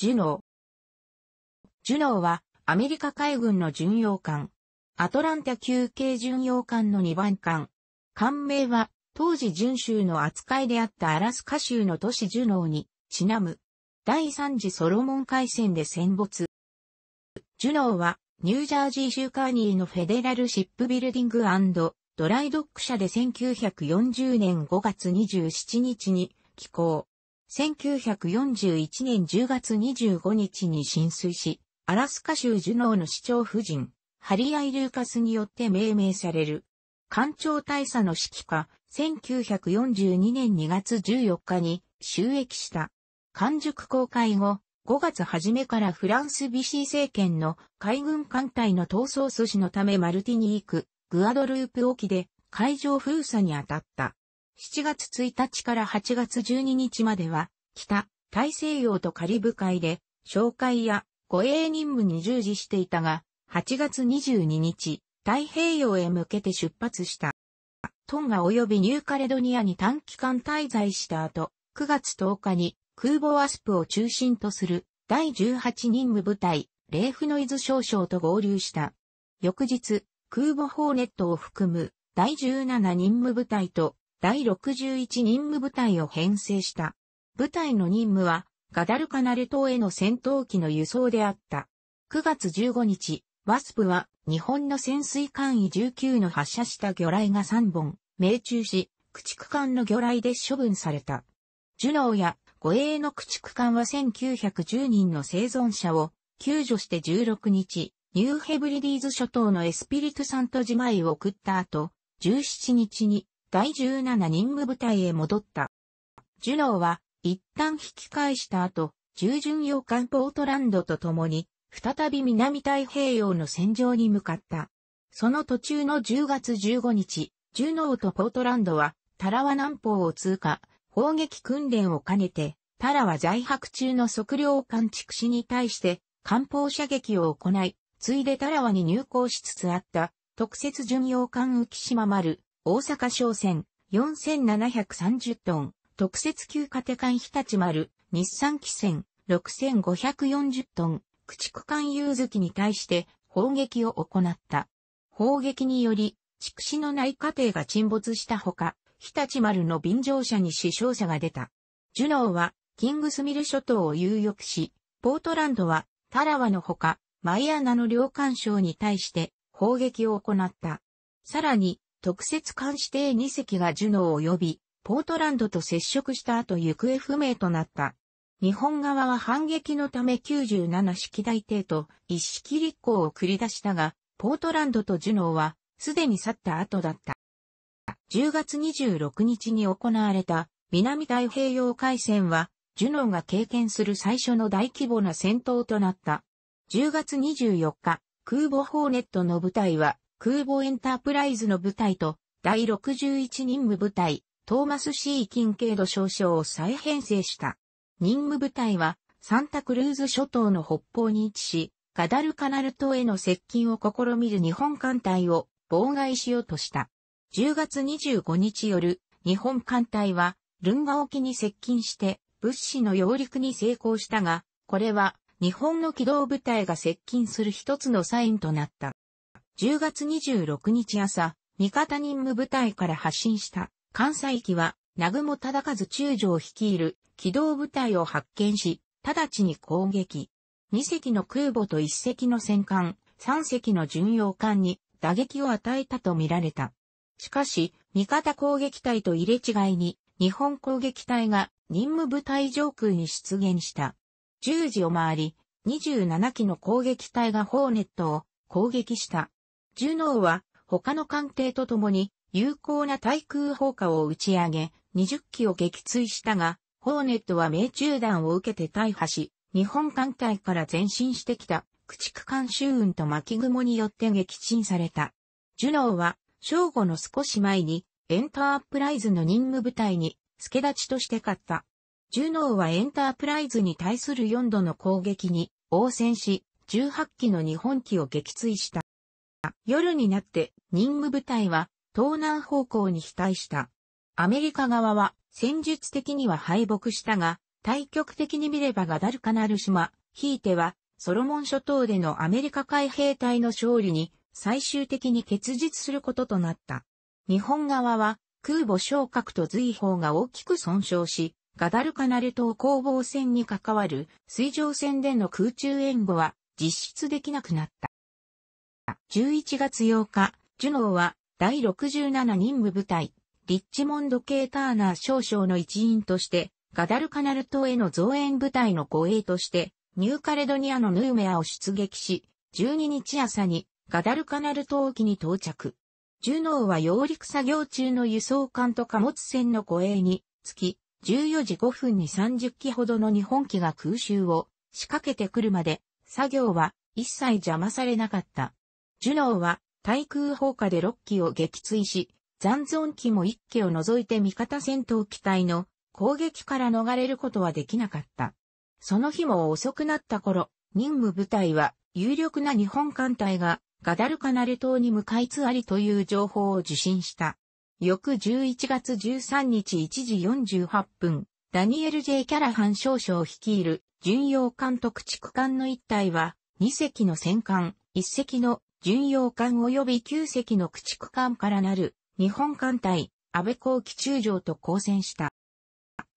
ジュノー。ジュノーは、アメリカ海軍の巡洋艦。アトランタ級系巡洋艦の2番艦。艦名は、当時巡州の扱いであったアラスカ州の都市ジュノーに、ちなむ。第3次ソロモン海戦で戦没。ジュノーは、ニュージャージー州カーニーのフェデラルシップビルディングドライドック社で1940年5月27日に寄港。1941年10月25日に浸水し、アラスカ州ジュノーの市長夫人、ハリアイ・ルーカスによって命名される。艦長大佐の指揮下、1942年2月14日に収益した。完熟公開後、5月初めからフランス・ビシー政権の海軍艦隊の闘争阻止のためマルティニーク、グアドループ沖で海上封鎖に当たった。7月1日から8月12日までは、北、大西洋とカリブ海で、紹介や護衛任務に従事していたが、8月22日、太平洋へ向けて出発した。トンガ及びニューカレドニアに短期間滞在した後、9月10日に空母アスプを中心とする第18任務部隊、レーフノイズ少将と合流した。翌日、空母ホーネットを含む第17任務部隊と第61任務部隊を編成した。部隊の任務は、ガダルカナル島への戦闘機の輸送であった。9月15日、ワスプは、日本の潜水艦位19の発射した魚雷が3本、命中し、駆逐艦の魚雷で処分された。ジュノーや護衛の駆逐艦は1910人の生存者を救助して16日、ニューヘブリディーズ諸島のエスピリトサント島へ送った後、17日に第17任務部隊へ戻った。ジュノーは一旦引き返した後、従順洋艦ポートランドと共に、再び南太平洋の戦場に向かった。その途中の10月15日、ジュノーとポートランドは、タラワ南方を通過、砲撃訓練を兼ねて、タラワ在泊中の測量艦畜士に対して、艦砲射撃を行い、ついでタラワに入港しつつあった、特設巡洋艦浮島丸、大阪商船4730トン、特設級家手艦日立丸、日産汽船6540トン、駆逐艦遊月に対して砲撃を行った。砲撃により、畜死のない家庭が沈没したほか、日立丸の便乗者に死傷者が出た。ジュノーは、キングスミル諸島を有力し、ポートランドは、タラワのほか、マイアナの領艦省に対して砲撃を行った。さらに、特設監視艇2隻がジュノを及び、ポートランドと接触した後行方不明となった。日本側は反撃のため97式大艇と一式立候を繰り出したが、ポートランドとジュノーはすでに去った後だった。10月26日に行われた南太平洋海戦は、ジュノーが経験する最初の大規模な戦闘となった。10月24日、空母ホーネットの部隊は空母エンタープライズの部隊と、第61任務部隊、トーマス C 近イ度少将を再編成した。任務部隊は、サンタクルーズ諸島の北方に位置し、ガダルカナル島への接近を試みる日本艦隊を妨害しようとした。10月25日夜、日本艦隊は、ルンガ沖に接近して、物資の揚陸に成功したが、これは、日本の機動部隊が接近する一つのサインとなった。10月26日朝、味方任務部隊から発進した関西機は、南雲忠和中将率いる機動部隊を発見し、直ちに攻撃。2隻の空母と1隻の戦艦、3隻の巡洋艦に打撃を与えたとみられた。しかし、味方攻撃隊と入れ違いに、日本攻撃隊が任務部隊上空に出現した。10時を回り、27機の攻撃隊がホーネットを攻撃した。ジュノーは他の艦艇と共に有効な対空砲火を打ち上げ、20機を撃墜したが、ホーネットは命中弾を受けて大破し、日本艦隊から前進してきた駆逐艦集雲と巻雲によって撃沈された。ジュノーは正午の少し前にエンタープライズの任務部隊に助立ちとして勝った。ジュノーはエンタープライズに対する4度の攻撃に応戦し、18機の日本機を撃墜した。夜になって任務部隊は東南方向に飛退した。アメリカ側は戦術的には敗北したが、対極的に見ればガダルカナル島、ひいてはソロモン諸島でのアメリカ海兵隊の勝利に最終的に結実することとなった。日本側は空母昇格と随砲が大きく損傷し、ガダルカナル島攻防戦に関わる水上戦での空中援護は実質できなくなった。11月8日、ジュノーは第67任務部隊、リッチモンド・ケーターナー少将の一員として、ガダルカナル島への増援部隊の護衛として、ニューカレドニアのヌーメアを出撃し、12日朝にガダルカナル島沖に到着。ジュノーは揚陸作業中の輸送艦と貨物船の護衛につき、14時5分に30機ほどの日本機が空襲を仕掛けてくるまで、作業は一切邪魔されなかった。ジュノーは対空砲火で6機を撃墜し、残存機も1機を除いて味方戦闘機体の攻撃から逃れることはできなかった。その日も遅くなった頃、任務部隊は有力な日本艦隊がガダルカナル島に向かいつありという情報を受信した。翌11月13日1時48分、ダニエル・ J・ キャラハン少将率いる巡洋艦特地区艦の一隊は、2隻の戦艦、1隻の巡洋艦及び9隻の駆逐艦からなる日本艦隊、安倍港基中将と交戦した。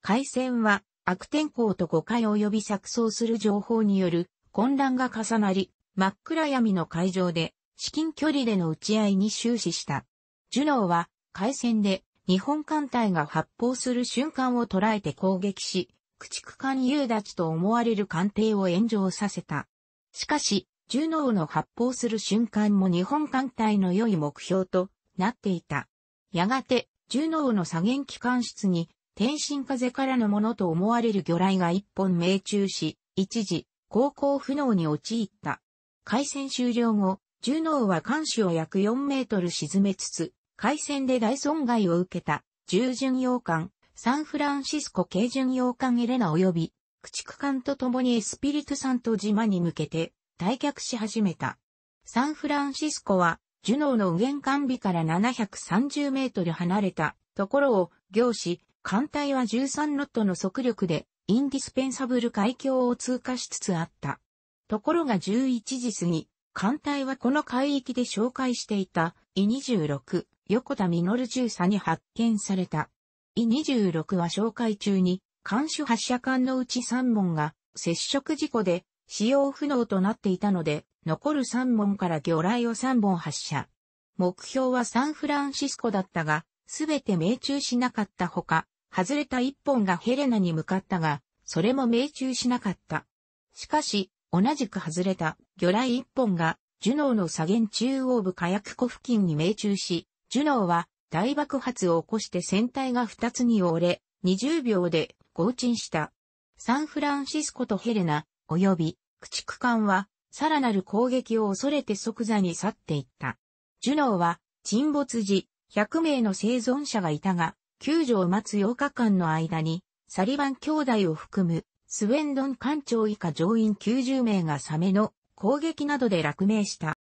海戦は悪天候と誤解及び錯綜する情報による混乱が重なり、真っ暗闇の海上で至近距離での打ち合いに終始した。ジュノーは海戦で日本艦隊が発砲する瞬間を捉えて攻撃し、駆逐艦誘奪と思われる艦艇を炎上させた。しかし、ジュノーの発砲する瞬間も日本艦隊の良い目標となっていた。やがて、ジュノーの左舷機関室に、天津風からのものと思われる魚雷が一本命中し、一時、航行不能に陥った。海戦終了後、ジュノーは艦首を約4メートル沈めつつ、海戦で大損害を受けた、重巡洋艦、サンフランシスコ軽巡洋艦エレナ及び、駆逐艦と共にエスピリトサント島に向けて、退却し始めた。サンフランシスコは、ジュノーの右舷管備から730メートル離れたところを行し、艦隊は13ノットの速力でインディスペンサブル海峡を通過しつつあった。ところが11時過ぎ、艦隊はこの海域で紹介していた、イ26、横田ル巡査に発見された。イ26は紹介中に、艦首発射管のうち3門が接触事故で使用不能となっていたので、残る3門から魚雷を3本発射。目標はサンフランシスコだったが、すべて命中しなかったほか、外れた1本がヘレナに向かったが、それも命中しなかった。しかし、同じく外れた魚雷1本が、ジュノーの左舷中央部火薬庫付近に命中し、ジュノーは大爆発を起こして船体が2つに折れ、20秒で合沈した。サンフランシスコとヘレナ、及び駆逐艦は、さらなる攻撃を恐れて即座に去っていった。ジュノーは、沈没時、100名の生存者がいたが、救助を待つ8日間の間に、サリバン兄弟を含む、スウェンドン艦長以下乗員90名がサメの攻撃などで落命した。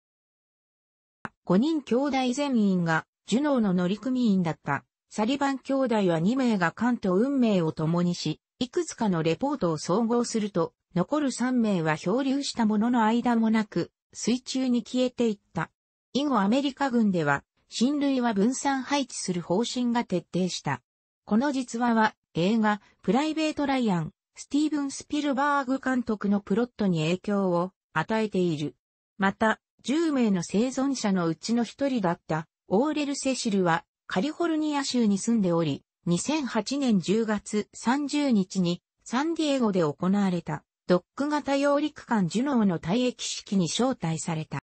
5人兄弟全員が、ジュノーの乗組員だった。サリバン兄弟は2名が艦と運命を共にし、いくつかのレポートを総合すると、残る3名は漂流したものの間もなく、水中に消えていった。以後アメリカ軍では、親類は分散配置する方針が徹底した。この実話は、映画、プライベート・ライアン、スティーブン・スピルバーグ監督のプロットに影響を与えている。また、10名の生存者のうちの一人だったオーレル・セシルはカリフォルニア州に住んでおり、2008年10月30日にサンディエゴで行われたドック型揚陸艦ジュノーの退役式に招待された。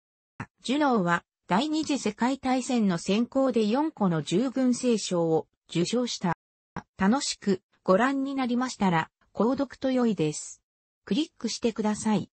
ジュノーは第二次世界大戦の先行で4個の従軍聖賞を受賞した。楽しくご覧になりましたら、購読と良いです。クリックしてください。